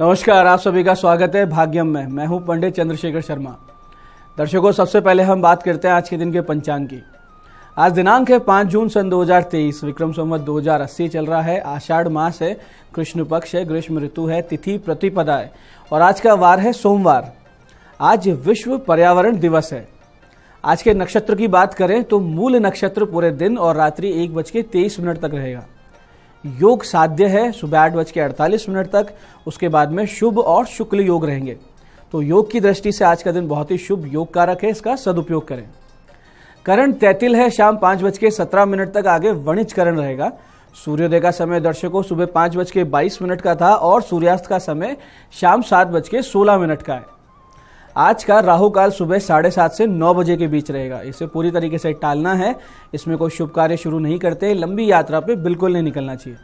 नमस्कार आप सभी का स्वागत है भाग्यम में मैं हूं पंडित चंद्रशेखर शर्मा दर्शकों सबसे पहले हम बात करते हैं आज के दिन के पंचांग की आज दिनांक है पाँच जून सन 2023 विक्रम संवत 2080 चल रहा है आषाढ़ मास है कृष्ण पक्ष है ग्रीष्म ऋतु है तिथि प्रतिपदा है और आज का वार है सोमवार आज विश्व पर्यावरण दिवस है आज के नक्षत्र की बात करें तो मूल नक्षत्र पूरे दिन और रात्रि एक बज के तेईस मिनट तक रहेगा योग साध्य है सुबह आठ बज के अड़तालीस मिनट तक उसके बाद में शुभ और शुक्ल योग रहेंगे तो योग की दृष्टि से आज का दिन बहुत ही शुभ योग कारक है इसका सदुपयोग करें करण तैतिल है शाम पांच बज के सत्रह मिनट तक आगे वणिज करण रहेगा सूर्योदय का समय दर्शकों सुबह पांच बज के बाईस मिनट का था और सूर्यास्त का समय शाम सात बज के सोलह मिनट का है आज का राहु काल सुबह साढ़े सात से नौ बजे के बीच रहेगा इसे पूरी तरीके से टालना है इसमें कोई शुभ कार्य शुरू नहीं करते लंबी यात्रा पे बिल्कुल नहीं निकलना चाहिए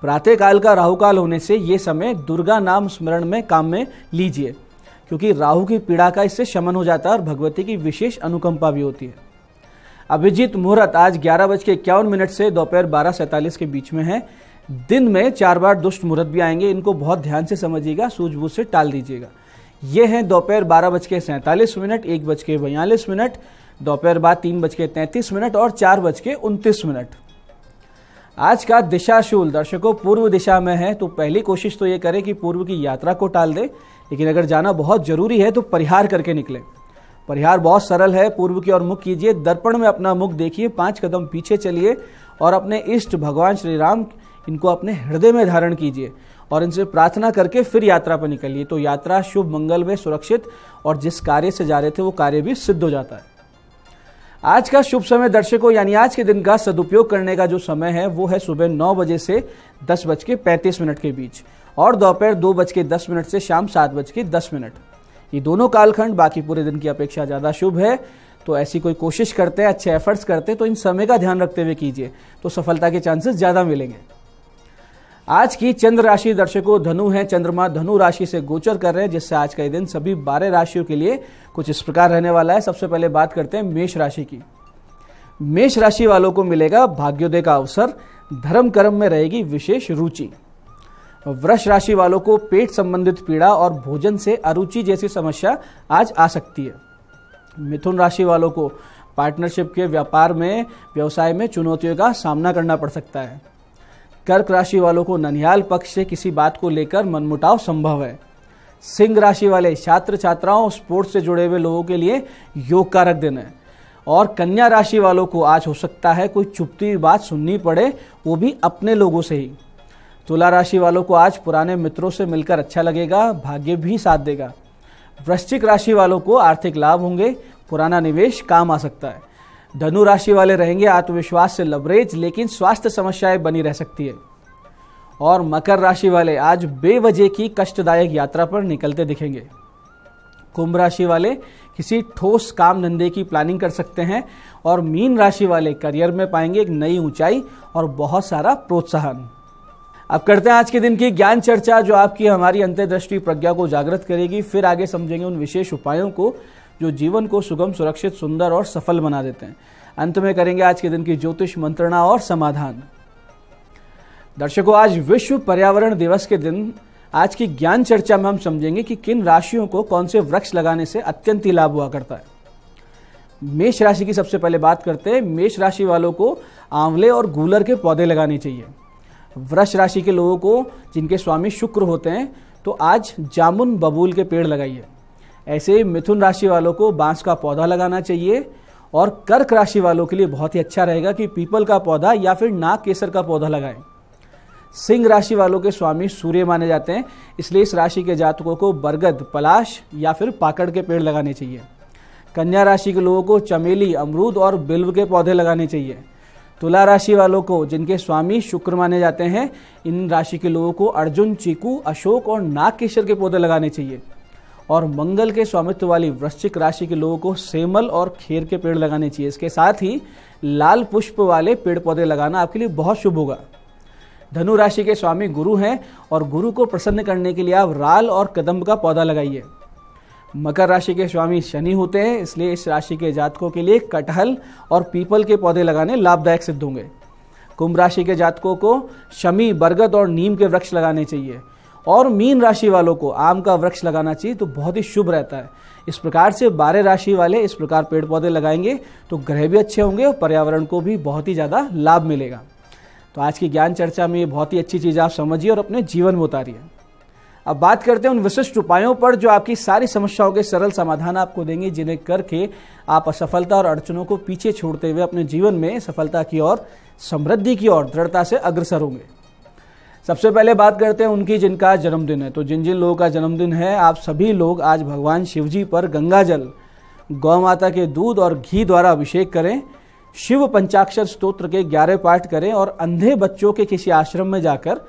प्रातः काल का राहु काल होने से ये समय दुर्गा नाम स्मरण में काम में लीजिए क्योंकि राहु की पीड़ा का इससे शमन हो जाता है और भगवती की विशेष अनुकंपा भी होती है अभिजीत मुहूर्त आज ग्यारह बज के इक्यावन मिनट से दोपहर बारह सैंतालीस के बीच में है दिन में चार बार दुष्ट मुहूर्त भी आएंगे इनको बहुत ध्यान से समझिएगा सूझबूझ से टाल दीजिएगा ये हैं दोपहर बारह बज के सैंतालीस मिनट एक बज के बयालीस मिनट दोपहर बाद तीन बज के तैंतीस मिनट और चार बज के उनतीस मिनट आज का दिशाशूल दर्शकों पूर्व दिशा में है तो पहली कोशिश तो ये करें कि पूर्व की यात्रा को टाल दें लेकिन अगर जाना बहुत ज़रूरी है तो परिहार करके निकलें परिहार बहुत सरल है पूर्व की ओर मुख कीजिए दर्पण में अपना मुख देखिए पांच कदम पीछे चलिए और अपने इष्ट भगवान श्री राम इनको अपने हृदय में धारण कीजिए और इनसे प्रार्थना करके फिर यात्रा पर निकलिए तो यात्रा शुभ मंगल में सुरक्षित और जिस कार्य से जा रहे थे वो कार्य भी सिद्ध हो जाता है आज का शुभ समय दर्शकों यानी आज के दिन का सदुपयोग करने का जो समय है वो है सुबह नौ बजे से दस बज के पैंतीस मिनट के बीच और दोपहर दो बज के दस मिनट से शाम सात बज के दस मिनट ये दोनों कालखंड बाकी पूरे दिन की अपेक्षा ज़्यादा शुभ है तो ऐसी कोई कोशिश करते हैं अच्छे एफर्ट्स करते हैं तो इन समय का ध्यान रखते हुए कीजिए तो सफलता के चांसेस ज़्यादा मिलेंगे आज की चंद्र राशि दर्शकों धनु है चंद्रमा धनु राशि से गोचर कर रहे हैं जिससे आज का दिन सभी बारह राशियों के लिए कुछ इस प्रकार रहने वाला है सबसे पहले बात करते हैं मेष राशि की मेष राशि वालों को मिलेगा भाग्योदय का अवसर धर्म कर्म में रहेगी विशेष रुचि वृष राशि वालों को पेट संबंधित पीड़ा और भोजन से अरुचि जैसी समस्या आज आ सकती है मिथुन राशि वालों को पार्टनरशिप के व्यापार में व्यवसाय में चुनौतियों का सामना करना पड़ सकता है कर्क राशि वालों को ननिहाल पक्ष से किसी बात को लेकर मनमुटाव संभव है सिंह राशि वाले छात्र छात्राओं और स्पोर्ट्स से जुड़े हुए लोगों के लिए योग कारक दिन है और कन्या राशि वालों को आज हो सकता है कोई चुपती हुई बात सुननी पड़े वो भी अपने लोगों से ही तुला राशि वालों को आज पुराने मित्रों से मिलकर अच्छा लगेगा भाग्य भी साथ देगा वृश्चिक राशि वालों को आर्थिक लाभ होंगे पुराना निवेश काम आ सकता है धनु राशि वाले रहेंगे आत्मविश्वास से लबरेज लेकिन स्वास्थ्य समस्याएं बनी रह सकती है और मकर राशि वाले आज बेवजह की कष्टदायक यात्रा पर निकलते दिखेंगे कुंभ राशि वाले किसी ठोस काम धंधे की प्लानिंग कर सकते हैं और मीन राशि वाले करियर में पाएंगे एक नई ऊंचाई और बहुत सारा प्रोत्साहन अब करते हैं आज के दिन की ज्ञान चर्चा जो आपकी हमारी अंतर्दृष्टि प्रज्ञा को जागृत करेगी फिर आगे समझेंगे उन विशेष उपायों को जो जीवन को सुगम सुरक्षित सुंदर और सफल बना देते हैं अंत में करेंगे आज के दिन की ज्योतिष मंत्रणा और समाधान दर्शकों आज विश्व पर्यावरण दिवस के दिन आज की ज्ञान चर्चा में हम समझेंगे कि किन राशियों को कौन से वृक्ष लगाने से अत्यंत ही लाभ हुआ करता है मेष राशि की सबसे पहले बात करते हैं मेष राशि वालों को आंवले और गूलर के पौधे लगाने चाहिए वृक्ष राशि के लोगों को जिनके स्वामी शुक्र होते हैं तो आज जामुन बबूल के पेड़ लगाइए ऐसे ही मिथुन राशि वालों को बांस का पौधा लगाना चाहिए और कर्क राशि वालों के लिए बहुत ही अच्छा रहेगा कि पीपल का पौधा या फिर नाग केसर का पौधा लगाएं सिंह राशि वालों के स्वामी सूर्य माने जाते हैं इसलिए इस राशि के जातकों को बरगद पलाश या फिर पाकड़ के पेड़ लगाने चाहिए कन्या राशि के लोगों को चमेली अमरूद और बिल्व के पौधे लगाने चाहिए तुला राशि वालों को जिनके स्वामी शुक्र माने जाते हैं इन राशि के लोगों को अर्जुन चीकू अशोक और नागकेशर के पौधे लगाने चाहिए और मंगल के स्वामित्व वाली वृश्चिक राशि के लोगों को सेमल और खेर के पेड़ लगाने चाहिए इसके साथ ही लाल पुष्प वाले पेड़ पौधे लगाना आपके लिए बहुत शुभ होगा धनु राशि के स्वामी गुरु हैं और गुरु को प्रसन्न करने के लिए आप राल और कदम का पौधा लगाइए मकर राशि के स्वामी शनि होते हैं इसलिए इस राशि के जातकों के लिए कटहल और पीपल के पौधे लगाने लाभदायक सिद्ध होंगे कुंभ राशि के जातकों को शमी बरगद और नीम के वृक्ष लगाने चाहिए और मीन राशि वालों को आम का वृक्ष लगाना चाहिए तो बहुत ही शुभ रहता है इस प्रकार से बारह राशि वाले इस प्रकार पेड़ पौधे लगाएंगे तो ग्रह भी अच्छे होंगे और पर्यावरण को भी बहुत ही ज़्यादा लाभ मिलेगा तो आज की ज्ञान चर्चा में ये बहुत ही अच्छी चीज़ आप समझिए और अपने जीवन में उतारिए अब बात करते हैं उन विशिष्ट उपायों पर जो आपकी सारी समस्याओं के सरल समाधान आपको देंगे जिन्हें करके आप असफलता और अड़चनों को पीछे छोड़ते हुए अपने जीवन में सफलता की ओर समृद्धि की ओर दृढ़ता से अग्रसर होंगे सबसे पहले बात करते हैं उनकी जिनका जन्मदिन है तो जिन जिन लोगों का जन्मदिन है आप सभी लोग आज भगवान शिव जी पर गंगा जल गौ माता के दूध और घी द्वारा अभिषेक करें शिव पंचाक्षर स्तोत्र के ग्यारह पाठ करें और अंधे बच्चों के किसी आश्रम में जाकर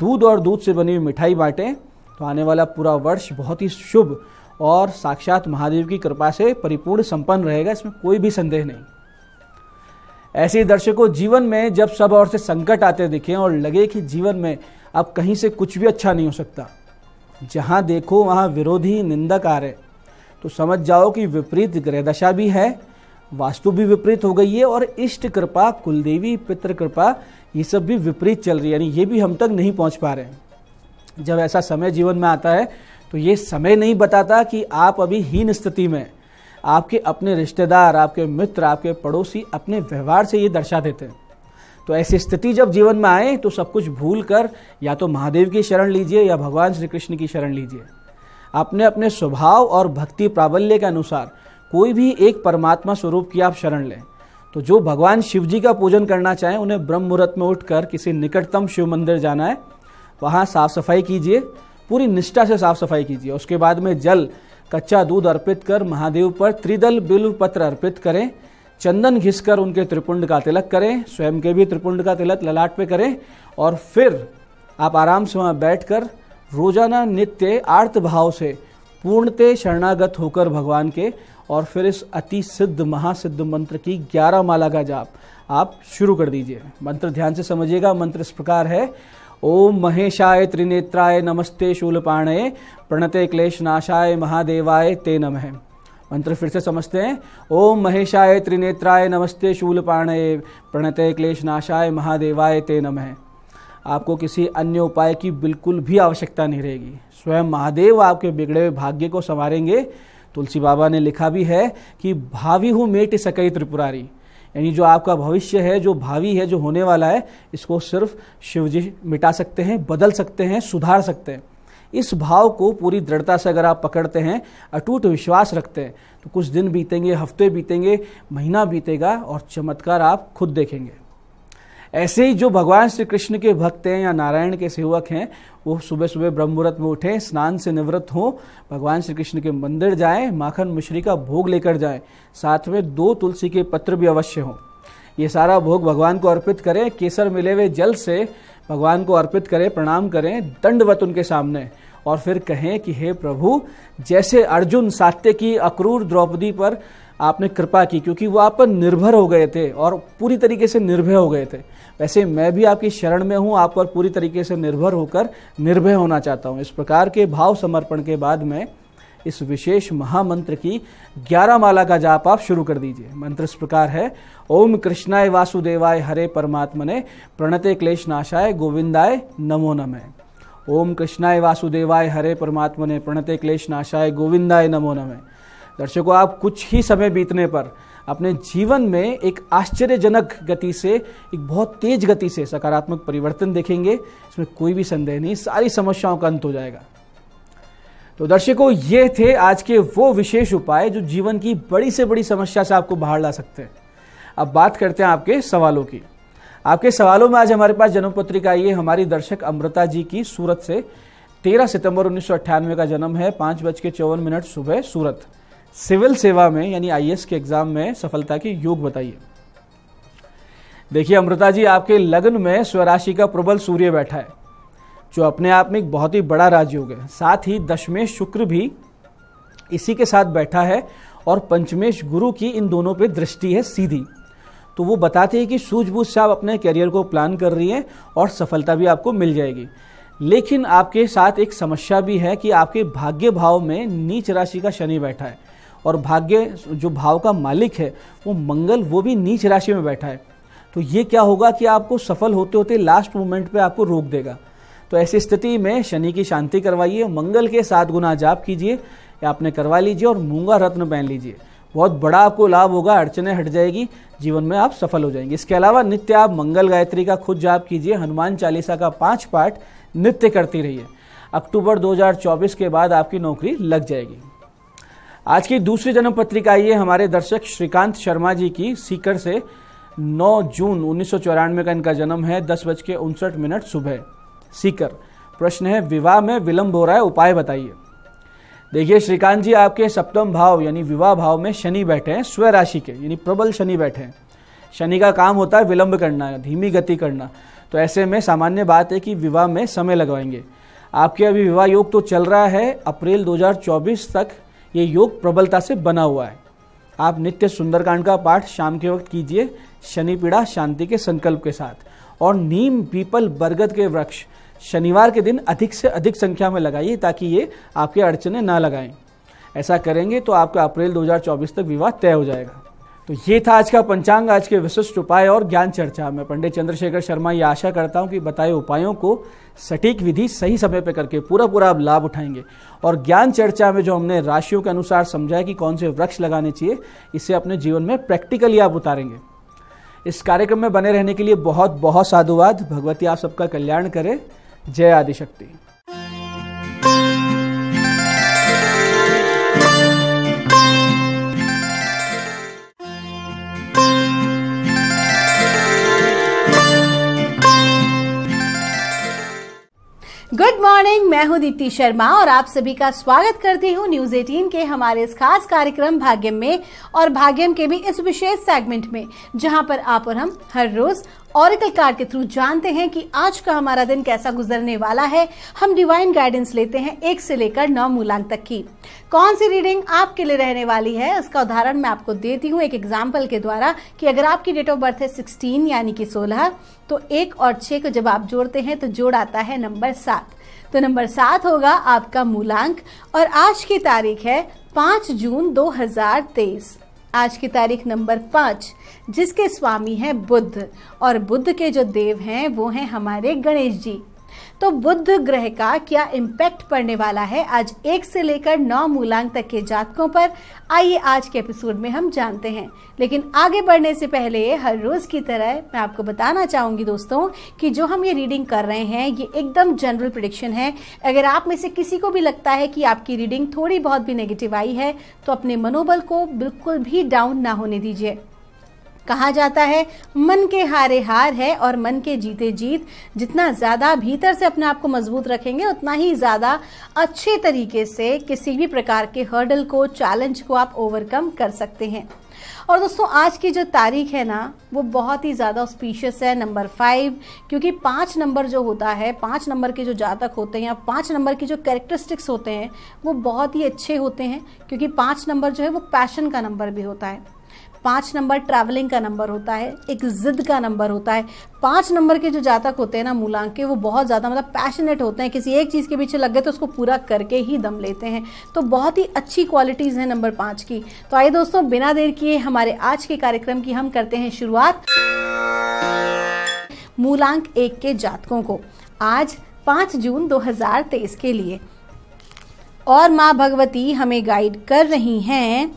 दूध और दूध से बनी हुई मिठाई बांटें तो आने वाला पूरा वर्ष बहुत ही शुभ और साक्षात महादेव की कृपा से परिपूर्ण संपन्न रहेगा इसमें कोई भी संदेह नहीं ऐसे ही दर्शकों जीवन में जब सब और से संकट आते दिखें और लगे कि जीवन में अब कहीं से कुछ भी अच्छा नहीं हो सकता जहाँ देखो वहाँ विरोधी निंदक आ रहे तो समझ जाओ कि विपरीत ग्रहदशा भी है वास्तु भी विपरीत हो गई है और इष्ट कृपा कुलदेवी पितृ कृपा ये सब भी विपरीत चल रही है यानी ये भी हम तक नहीं पहुँच पा रहे हैं जब ऐसा समय जीवन में आता है तो ये समय नहीं बताता कि आप अभी हीन स्थिति में आपके अपने रिश्तेदार आपके मित्र आपके पड़ोसी अपने व्यवहार से ये दर्शा देते हैं तो ऐसी स्थिति जब जीवन में आए तो सब कुछ भूल कर या तो महादेव की शरण लीजिए या भगवान श्री कृष्ण की शरण लीजिए अपने अपने स्वभाव और भक्ति प्राबल्य के अनुसार कोई भी एक परमात्मा स्वरूप की आप शरण लें तो जो भगवान शिव जी का पूजन करना चाहें उन्हें ब्रह्म मुहूर्त में उठकर किसी निकटतम शिव मंदिर जाना है वहाँ साफ सफाई कीजिए पूरी निष्ठा से साफ सफाई कीजिए उसके बाद में जल कच्चा दूध अर्पित कर महादेव पर त्रिदल बिल्व पत्र अर्पित करें चंदन घिसकर उनके त्रिपुंड का तिलक करें स्वयं के भी त्रिपुंड का तिलक ललाट पे करें और फिर आप आराम से वहाँ कर रोजाना नित्य आर्त भाव से पूर्णतः शरणागत होकर भगवान के और फिर इस अति सिद्ध महासिद्ध मंत्र की ग्यारह माला का जाप आप शुरू कर दीजिए मंत्र ध्यान से समझिएगा मंत्र इस प्रकार है ओम महेशाय त्रिनेत्राय नमस्ते शूलपाणये प्रणते नाशाय महादेवाय ते नमः मंत्र फिर से समझते हैं ओम महेशाय त्रिनेत्राय नमस्ते शूलपाणये प्रणते नाशाय महादेवाय ते नमः आपको किसी अन्य उपाय की बिल्कुल भी आवश्यकता नहीं रहेगी स्वयं महादेव आपके बिगड़े हुए भाग्य को संवारेंगे तुलसी बाबा ने लिखा भी है कि भावी हूँ मेट सकई त्रिपुरारी यानी जो आपका भविष्य है जो भावी है जो होने वाला है इसको सिर्फ शिव जी मिटा सकते हैं बदल सकते हैं सुधार सकते हैं इस भाव को पूरी दृढ़ता से अगर आप पकड़ते हैं अटूट विश्वास रखते हैं तो कुछ दिन बीतेंगे हफ्ते बीतेंगे महीना बीतेगा और चमत्कार आप खुद देखेंगे ऐसे ही जो भगवान श्री कृष्ण के भक्त हैं या नारायण के सेवक हैं वो सुबह सुबह ब्रह्म मुहूर्त में उठें स्नान से निवृत्त हों भगवान श्री कृष्ण के मंदिर जाएं माखन मिश्री का भोग लेकर जाएं साथ में दो तुलसी के पत्र भी अवश्य हों ये सारा भोग भगवान को अर्पित करें केसर मिले हुए जल से भगवान को अर्पित करें प्रणाम करें दंडवत उनके सामने और फिर कहें कि हे प्रभु जैसे अर्जुन सात्य की अक्रूर द्रौपदी पर आपने कृपा की क्योंकि वो आप पर निर्भर हो गए थे और पूरी तरीके से निर्भय हो गए थे वैसे मैं भी आपकी शरण में हूँ आप पर पूरी तरीके से निर्भर होकर निर्भय होना चाहता हूँ इस प्रकार के भाव समर्पण के बाद में इस विशेष महामंत्र की ग्यारह माला का जाप आप शुरू कर दीजिए मंत्र इस प्रकार है ओम कृष्णाय वासुदेवाय हरे परमात्मने प्रणते क्लेश नाशाय गोविंदाय नमो नमः ओम कृष्णाय वासुदेवाय हरे परमात्मने प्रणते क्लेश नाशाय गोविंदाय नमो नमः दर्शकों आप कुछ ही समय बीतने पर अपने जीवन में एक आश्चर्यजनक गति से एक बहुत तेज गति से सकारात्मक परिवर्तन देखेंगे इसमें कोई भी संदेह नहीं सारी समस्याओं का अंत हो जाएगा तो दर्शकों ये थे आज के वो विशेष उपाय जो जीवन की बड़ी से बड़ी समस्या से आपको बाहर ला सकते हैं अब बात करते हैं आपके सवालों की आपके सवालों में आज हमारे पास जन्म पत्रिका ये हमारी दर्शक अमृता जी की सूरत से 13 सितंबर उन्नीस का जन्म है पांच बज के चौवन मिनट सुबह सूरत सिविल सेवा में यानी आईएएस के एग्जाम में सफलता के योग बताइए देखिए अमृता जी आपके लग्न में स्वराशि का प्रबल सूर्य बैठा है जो अपने आप में एक बहुत ही बड़ा राजयोग है साथ ही दशमेश शुक्र भी इसी के साथ बैठा है और पंचमेश गुरु की इन दोनों पे दृष्टि है सीधी तो वो बताते हैं कि सूझबूझ से आप अपने करियर को प्लान कर रही हैं और सफलता भी आपको मिल जाएगी लेकिन आपके साथ एक समस्या भी है कि आपके भाग्य भाव में नीच राशि का शनि बैठा है और भाग्य जो भाव का मालिक है वो मंगल वो भी नीच राशि में बैठा है तो ये क्या होगा कि आपको सफल होते होते लास्ट मोमेंट पे आपको रोक देगा तो ऐसी स्थिति में शनि की शांति करवाइए मंगल के सात गुना जाप कीजिए या आपने करवा लीजिए और मूंगा रत्न पहन लीजिए बहुत बड़ा आपको लाभ होगा अड़चने हट जाएगी जीवन में आप सफल हो जाएंगे इसके अलावा नित्य आप मंगल गायत्री का खुद जाप कीजिए हनुमान चालीसा का पाँच पाठ नित्य करती रहिए अक्टूबर 2024 के बाद आपकी नौकरी लग जाएगी आज की दूसरी जन्म पत्रिका ये हमारे दर्शक श्रीकांत शर्मा जी की सीकर से 9 जून उन्नीस का इनका जन्म है दस बज के उनसठ मिनट सुबह सीकर प्रश्न है विवाह में विलंब हो रहा है उपाय बताइए देखिए श्रीकांत जी आपके सप्तम भाव यानी विवाह भाव में शनि बैठे हैं स्व राशि के यानी प्रबल शनि बैठे हैं शनि का काम होता है विलंब करना धीमी गति करना तो ऐसे में सामान्य बात है कि विवाह में समय लगवाएंगे आपके अभी विवाह योग तो चल रहा है अप्रैल 2024 तक ये योग प्रबलता से बना हुआ है आप नित्य सुंदरकांड का पाठ शाम के वक्त कीजिए शनि पीड़ा शांति के संकल्प के साथ और नीम पीपल बरगद के वृक्ष शनिवार के दिन अधिक से अधिक संख्या में लगाइए ताकि ये आपके अड़चने ना लगाएं ऐसा करेंगे तो आपका अप्रैल 2024 तक विवाह तय हो जाएगा तो ये था आज का पंचांग आज के विशिष्ट उपाय और ज्ञान चर्चा में पंडित चंद्रशेखर शर्मा ये आशा करता हूँ कि बताए उपायों को सटीक विधि सही समय पर करके पूरा पूरा आप लाभ उठाएंगे और ज्ञान चर्चा में जो हमने राशियों के अनुसार समझा कि कौन से वृक्ष लगाने चाहिए इसे अपने जीवन में प्रैक्टिकली आप उतारेंगे इस कार्यक्रम में बने रहने के लिए बहुत बहुत साधुवाद भगवती आप सबका कल्याण करें जय आदिशक्ति मॉर्निंग मैं हूं दीप्ति शर्मा और आप सभी का स्वागत करती हूं न्यूज 18 के हमारे इस खास कार्यक्रम भाग्यम में और भाग्यम के भी इस विशेष सेगमेंट में जहां पर आप और हम हर रोज ऑरिकल कार्ड के थ्रू जानते हैं कि आज का हमारा दिन कैसा गुजरने वाला है हम डिवाइन गाइडेंस लेते हैं एक से लेकर नौ मूलांक तक की कौन सी रीडिंग आपके लिए रहने वाली है उसका उदाहरण मैं आपको देती हूँ एक एग्जाम्पल के द्वारा कि अगर आपकी डेट ऑफ बर्थ है सिक्सटीन यानी कि सोलह तो एक और छः को जब आप जोड़ते हैं तो जोड़ आता है नंबर सात तो नंबर सात होगा आपका मूलांक और आज की तारीख है पाँच जून तेईस आज की तारीख नंबर पाँच जिसके स्वामी हैं बुद्ध और बुद्ध के जो देव हैं वो हैं हमारे गणेश जी तो बुध ग्रह का क्या इम्पैक्ट पड़ने वाला है आज एक से लेकर नौ मूलांक तक के जातकों पर आइए आज के एपिसोड में हम जानते हैं लेकिन आगे बढ़ने से पहले हर रोज की तरह मैं आपको बताना चाहूंगी दोस्तों कि जो हम ये रीडिंग कर रहे हैं ये एकदम जनरल प्रिडिक्शन है अगर आप में से किसी को भी लगता है कि आपकी रीडिंग थोड़ी बहुत भी नेगेटिव आई है तो अपने मनोबल को बिल्कुल भी डाउन ना होने दीजिए कहा जाता है मन के हारे हार है और मन के जीते जीत जितना ज़्यादा भीतर से अपने आप को मजबूत रखेंगे उतना ही ज़्यादा अच्छे तरीके से किसी भी प्रकार के हर्डल को चैलेंज को आप ओवरकम कर सकते हैं और दोस्तों आज की जो तारीख है ना वो बहुत ही ज़्यादा स्पीशियस है नंबर फाइव क्योंकि पाँच नंबर जो होता है पाँच नंबर के जो जातक होते हैं या पाँच नंबर के जो कैरेक्टरिस्टिक्स होते हैं वो बहुत ही अच्छे होते हैं क्योंकि पाँच नंबर जो है वो पैशन का नंबर भी होता है पाँच नंबर ट्रैवलिंग का नंबर होता है एक ज़िद का नंबर होता है पाँच नंबर के जो जातक होते हैं ना मूलांक के वो बहुत ज़्यादा मतलब पैशनेट होते हैं किसी एक चीज़ के पीछे लग गए तो उसको पूरा करके ही दम लेते हैं तो बहुत ही अच्छी क्वालिटीज़ हैं नंबर पाँच की तो आइए दोस्तों बिना देर किए हमारे आज के कार्यक्रम की हम करते हैं शुरुआत मूलांक एक के जातकों को आज पाँच जून 2023 के लिए और माँ भगवती हमें गाइड कर रही हैं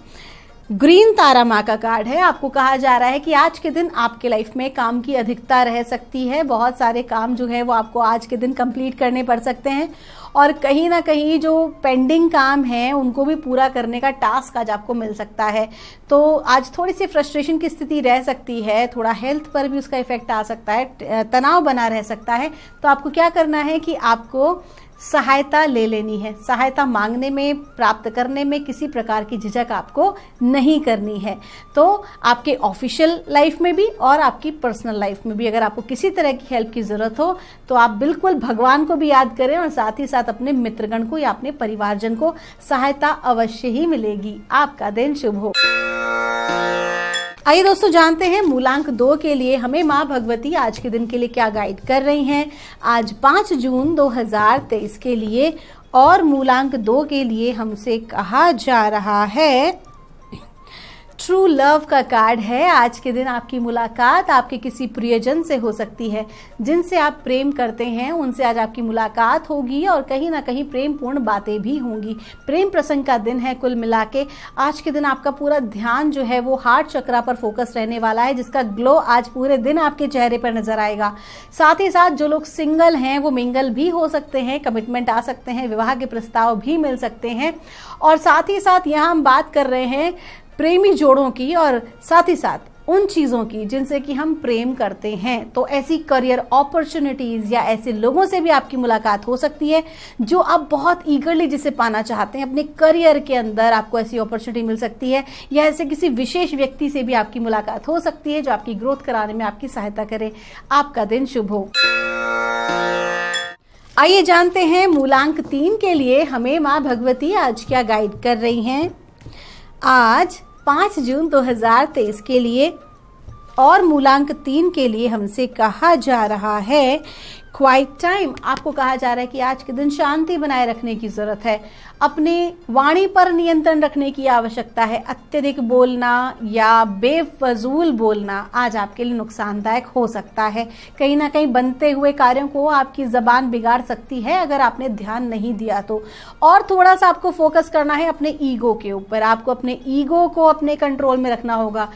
ग्रीन तारा माँ का कार्ड है आपको कहा जा रहा है कि आज के दिन आपके लाइफ में काम की अधिकता रह सकती है बहुत सारे काम जो है वो आपको आज के दिन कंप्लीट करने पड़ सकते हैं और कहीं ना कहीं जो पेंडिंग काम है उनको भी पूरा करने का टास्क आज आपको मिल सकता है तो आज थोड़ी सी फ्रस्ट्रेशन की स्थिति रह सकती है थोड़ा हेल्थ पर भी उसका इफेक्ट आ सकता है तनाव बना रह सकता है तो आपको क्या करना है कि आपको सहायता ले लेनी है सहायता मांगने में प्राप्त करने में किसी प्रकार की झिझक आपको नहीं करनी है तो आपके ऑफिशियल लाइफ में भी और आपकी पर्सनल लाइफ में भी अगर आपको किसी तरह की हेल्प की ज़रूरत हो तो आप बिल्कुल भगवान को भी याद करें और साथ ही साथ अपने मित्रगण को या अपने परिवारजन को सहायता अवश्य ही मिलेगी आपका दिन शुभ हो आइए दोस्तों जानते हैं मूलांक दो के लिए हमें माँ भगवती आज के दिन के लिए क्या गाइड कर रही हैं आज पाँच जून 2023 के लिए और मूलांक दो के लिए हमसे कहा जा रहा है ट्रू लव का कार्ड है आज के दिन आपकी मुलाकात आपके किसी प्रियजन से हो सकती है जिनसे आप प्रेम करते हैं उनसे आज आपकी मुलाकात होगी और कहीं ना कहीं प्रेम पूर्ण बातें भी होंगी प्रेम प्रसंग का दिन है कुल मिला के आज के दिन आपका पूरा ध्यान जो है वो हार्ट चक्रा पर फोकस रहने वाला है जिसका ग्लो आज पूरे दिन आपके चेहरे पर नजर आएगा साथ ही साथ जो लोग सिंगल हैं वो मिंगल भी हो सकते हैं कमिटमेंट आ सकते हैं विवाह के प्रस्ताव भी मिल सकते हैं और साथ ही साथ यहाँ हम बात कर रहे हैं प्रेमी जोड़ों की और साथ ही साथ उन चीज़ों की जिनसे कि हम प्रेम करते हैं तो ऐसी करियर अपॉर्चुनिटीज़ या ऐसे लोगों से भी आपकी मुलाकात हो सकती है जो आप बहुत ईगरली जिसे पाना चाहते हैं अपने करियर के अंदर आपको ऐसी अपॉर्चुनिटी मिल सकती है या ऐसे किसी विशेष व्यक्ति से भी आपकी मुलाकात हो सकती है जो आपकी ग्रोथ कराने में आपकी सहायता करे आपका दिन शुभ हो आइए जानते हैं मूलांक तीन के लिए हमें माँ भगवती आज क्या गाइड कर रही हैं आज पांच जून 2023 के लिए और मूलांक तीन के लिए हमसे कहा जा रहा है क्वाइट टाइम आपको कहा जा रहा है कि आज के दिन शांति बनाए रखने की जरूरत है अपने वाणी पर नियंत्रण रखने की आवश्यकता है अत्यधिक बोलना या बेफजूल बोलना आज आपके लिए नुकसानदायक हो सकता है कहीं ना कहीं बनते हुए कार्यों को आपकी जबान बिगाड़ सकती है अगर आपने ध्यान नहीं दिया तो और थोड़ा सा आपको फोकस करना है अपने ईगो के ऊपर आपको अपने ईगो को अपने कंट्रोल में रखना होगा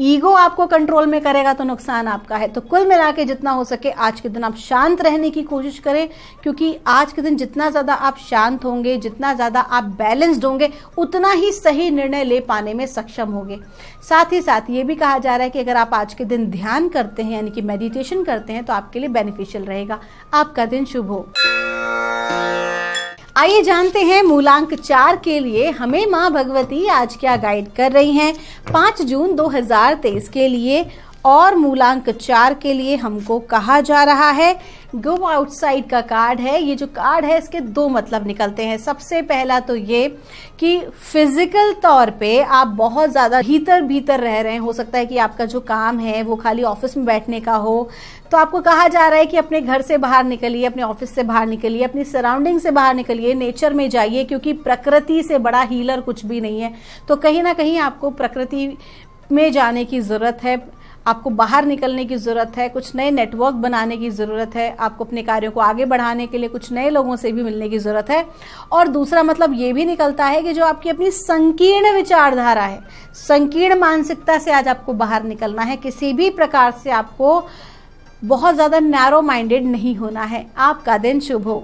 ईगो आपको कंट्रोल में करेगा तो नुकसान आपका है तो कुल मिला के जितना हो सके आज के दिन आप शांत रहने की कोशिश करें क्योंकि आज के दिन जितना ज़्यादा आप शांत होंगे जितना ज़्यादा आप बैलेंस्ड होंगे उतना ही सही निर्णय ले पाने में सक्षम होंगे साथ ही साथ ये भी कहा जा रहा है कि अगर आप आज के दिन ध्यान करते हैं यानी कि मेडिटेशन करते हैं तो आपके लिए बेनिफिशियल रहेगा आपका दिन शुभ हो आइए जानते हैं मूलांक चार के लिए हमें माँ भगवती आज क्या गाइड कर रही हैं पाँच जून 2023 के लिए और मूलांक चार के लिए हमको कहा जा रहा है गो आउटसाइड का कार्ड है ये जो कार्ड है इसके दो मतलब निकलते हैं सबसे पहला तो ये कि फिजिकल तौर पे आप बहुत ज़्यादा भीतर भीतर रह रहे हैं हो सकता है कि आपका जो काम है वो खाली ऑफिस में बैठने का हो तो आपको कहा जा रहा है कि अपने घर से बाहर निकलिए अपने ऑफिस से बाहर निकलिए अपनी सराउंडिंग से बाहर निकलिए नेचर में जाइए क्योंकि प्रकृति से बड़ा हीलर कुछ भी नहीं है तो कहीं ना कहीं आपको प्रकृति में जाने की ज़रूरत है आपको बाहर निकलने की ज़रूरत है कुछ नए नेटवर्क बनाने की ज़रूरत है आपको अपने कार्यों को आगे बढ़ाने के लिए कुछ नए लोगों से भी मिलने की ज़रूरत है और दूसरा मतलब ये भी निकलता है कि जो आपकी अपनी संकीर्ण विचारधारा है संकीर्ण मानसिकता से आज आपको बाहर निकलना है किसी भी प्रकार से आपको बहुत ज़्यादा नैरो माइंडेड नहीं होना है आपका दिन शुभ हो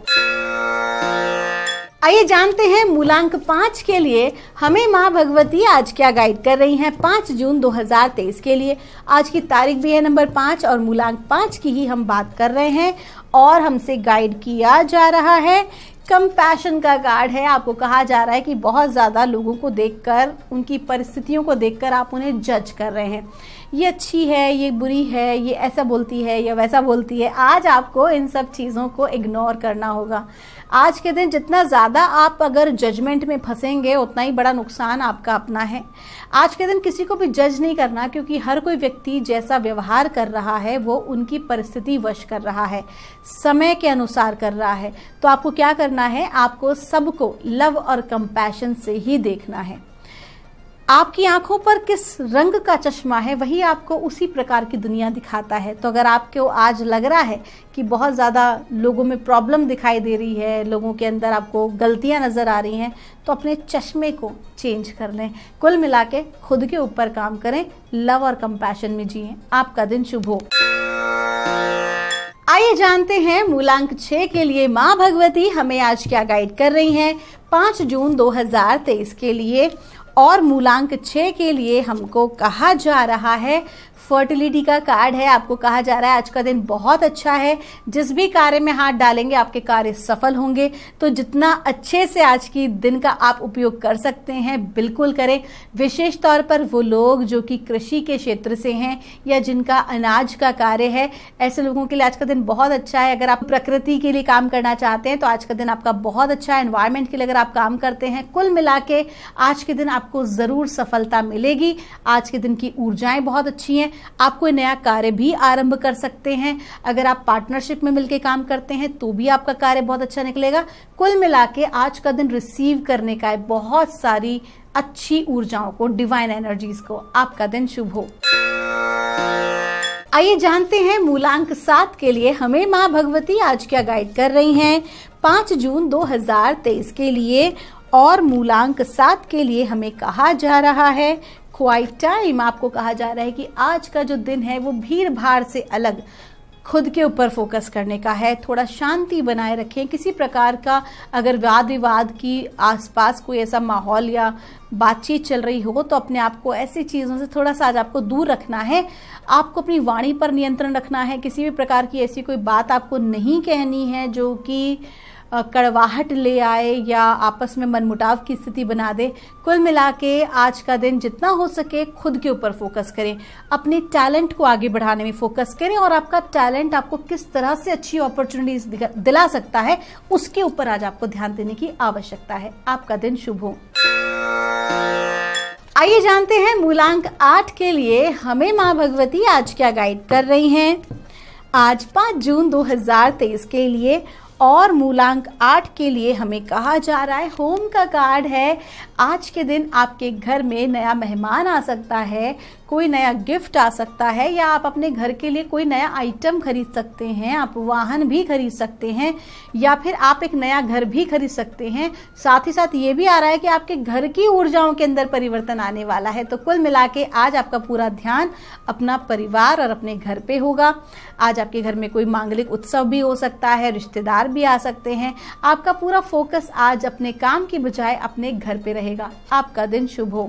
आइए जानते हैं मूलांक पाँच के लिए हमें माँ भगवती आज क्या गाइड कर रही हैं पाँच जून 2023 के लिए आज की तारीख भी है नंबर पाँच और मूलांक पाँच की ही हम बात कर रहे हैं और हमसे गाइड किया जा रहा है कंपैशन का कार्ड है आपको कहा जा रहा है कि बहुत ज़्यादा लोगों को देखकर उनकी परिस्थितियों को देखकर आप उन्हें जज कर रहे हैं ये अच्छी है ये बुरी है ये ऐसा बोलती है या वैसा बोलती है आज आपको इन सब चीज़ों को इग्नोर करना होगा आज के दिन जितना ज़्यादा आप अगर जजमेंट में फंसेंगे उतना ही बड़ा नुकसान आपका अपना है आज के दिन किसी को भी जज नहीं करना क्योंकि हर कोई व्यक्ति जैसा व्यवहार कर रहा है वो उनकी परिस्थिति वश कर रहा है समय के अनुसार कर रहा है तो आपको क्या करना है आपको सबको लव और कंपैशन से ही देखना है आपकी आंखों पर किस रंग का चश्मा है वही आपको उसी प्रकार की दुनिया दिखाता है तो अगर आपको आज लग रहा है कि बहुत ज़्यादा लोगों में प्रॉब्लम दिखाई दे रही है लोगों के अंदर आपको गलतियां नज़र आ रही हैं तो अपने चश्मे को चेंज कर लें कुल मिला के खुद के ऊपर काम करें लव और कंपैशन में जिए आपका दिन शुभ हो आइए जानते हैं मूलांक छः के लिए माँ भगवती हमें आज क्या गाइड कर रही हैं पाँच जून 2023 के लिए और मूलांक छः के लिए हमको कहा जा रहा है फर्टिलिटी का कार्ड है आपको कहा जा रहा है आज का दिन बहुत अच्छा है जिस भी कार्य में हाथ डालेंगे आपके कार्य सफल होंगे तो जितना अच्छे से आज की दिन का आप उपयोग कर सकते हैं बिल्कुल करें विशेष तौर पर वो लोग जो कि कृषि के क्षेत्र से हैं या जिनका अनाज का कार्य है ऐसे लोगों के लिए आज का दिन बहुत अच्छा है अगर आप प्रकृति के लिए काम करना चाहते हैं तो आज का दिन आपका बहुत अच्छा है एनवायरमेंट के लिए अगर आप काम करते हैं कुल मिला के आज के दिन आपको ज़रूर सफलता मिलेगी आज के दिन की ऊर्जाएं बहुत अच्छी हैं आप कोई नया कार्य भी आरंभ कर सकते हैं अगर आप पार्टनरशिप में मिलकर काम करते हैं तो भी आपका कार्य बहुत अच्छा निकलेगा कुल मिला के आज का दिन रिसीव करने का है बहुत सारी अच्छी ऊर्जाओं को डिवाइन एनर्जीज को आपका दिन शुभ हो आइए जानते हैं मूलांक सात के लिए हमें माँ भगवती आज क्या गाइड कर रही हैं पांच जून 2023 के लिए और मूलांक सात के लिए हमें कहा जा रहा है क्वाइट टाइम आपको कहा जा रहा है कि आज का जो दिन है वो भीड़ भाड़ से अलग खुद के ऊपर फोकस करने का है थोड़ा शांति बनाए रखें किसी प्रकार का अगर वाद विवाद की आसपास कोई ऐसा माहौल या बातचीत चल रही हो तो अपने आप को ऐसी चीज़ों से थोड़ा सा आज आपको दूर रखना है आपको अपनी वाणी पर नियंत्रण रखना है किसी भी प्रकार की ऐसी कोई बात आपको नहीं कहनी है जो कि कड़वाहट ले आए या आपस में मनमुटाव की स्थिति बना दे कुल मिला के आज का दिन जितना हो सके खुद के ऊपर फोकस करें अपने टैलेंट को आगे बढ़ाने में फोकस करें और आपका टैलेंट आपको किस तरह से अच्छी अपॉर्चुनिटीज दिला सकता है उसके ऊपर आज आपको ध्यान देने की आवश्यकता है आपका दिन शुभ हो आइए जानते हैं मूलांक आठ के लिए हमें माँ भगवती आज क्या गाइड कर रही हैं आज 5 जून 2023 के लिए और मूलांक आठ के लिए हमें कहा जा रहा है होम का कार्ड है आज के दिन आपके घर में नया मेहमान आ सकता है कोई नया गिफ्ट आ सकता है या आप अपने घर के लिए कोई नया आइटम खरीद सकते हैं आप वाहन भी खरीद सकते हैं या फिर आप एक नया घर भी खरीद सकते हैं साथ ही साथ ये भी आ रहा है कि आपके घर की ऊर्जाओं के अंदर परिवर्तन आने वाला है तो कुल मिला के आज आपका पूरा ध्यान अपना परिवार और अपने घर पर होगा आज आपके घर में कोई मांगलिक उत्सव भी हो सकता है रिश्तेदार बाहर भी आ सकते हैं आपका पूरा फोकस आज अपने काम की बजाय अपने घर पे रहेगा आपका दिन शुभ हो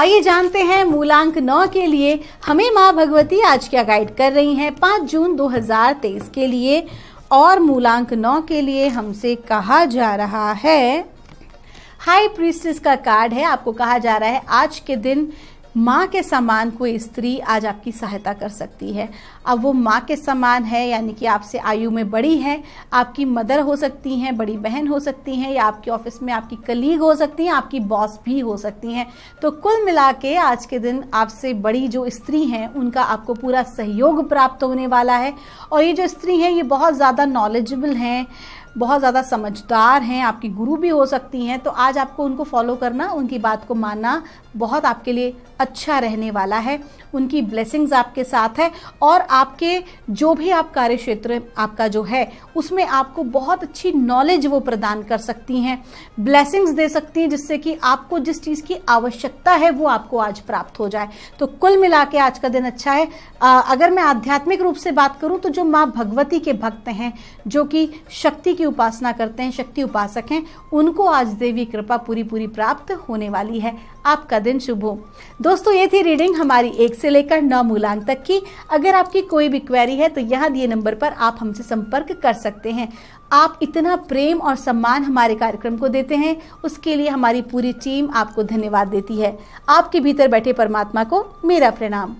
आइए जानते हैं मूलांक नौ के लिए हमें माँ भगवती आज क्या गाइड कर रही हैं पाँच जून 2023 के लिए और मूलांक नौ के लिए हमसे कहा जा रहा है हाई प्रिस्टिस का कार्ड है आपको कहा जा रहा है आज के दिन माँ के समान कोई स्त्री आज आपकी सहायता कर सकती है अब वो माँ के समान है यानी कि आपसे आयु में बड़ी है आपकी मदर हो सकती हैं बड़ी बहन हो सकती हैं या आपके ऑफिस में आपकी कलीग हो सकती हैं आपकी बॉस भी हो सकती हैं तो कुल मिला के आज के दिन आपसे बड़ी जो स्त्री हैं उनका आपको पूरा सहयोग प्राप्त होने वाला है और ये जो स्त्री हैं ये बहुत ज़्यादा नॉलेजबल हैं बहुत ज़्यादा समझदार हैं आपकी गुरु भी हो सकती हैं तो आज आपको उनको फॉलो करना उनकी बात को मानना बहुत आपके लिए अच्छा रहने वाला है उनकी ब्लेसिंग्स आपके साथ है और आपके जो भी आप कार्य क्षेत्र आपका जो है उसमें आपको बहुत अच्छी नॉलेज वो प्रदान कर सकती हैं ब्लेसिंग्स दे सकती हैं जिससे कि आपको जिस चीज़ की आवश्यकता है वो आपको आज प्राप्त हो जाए तो कुल मिला के आज का दिन अच्छा है आ, अगर मैं आध्यात्मिक रूप से बात करूँ तो जो माँ भगवती के भक्त हैं जो कि शक्ति की उपासना करते हैं शक्ति उपासक हैं उनको आज देवी कृपा पूरी पूरी प्राप्त होने वाली है आपका दिन शुभ हो दोस्तों ये थी रीडिंग हमारी एक से लेकर नौ मूलांक तक की अगर आपकी कोई भी क्वेरी है तो यहाँ दिए नंबर पर आप हमसे संपर्क कर सकते हैं आप इतना प्रेम और सम्मान हमारे कार्यक्रम को देते हैं उसके लिए हमारी पूरी टीम आपको धन्यवाद देती है आपके भीतर बैठे परमात्मा को मेरा प्रणाम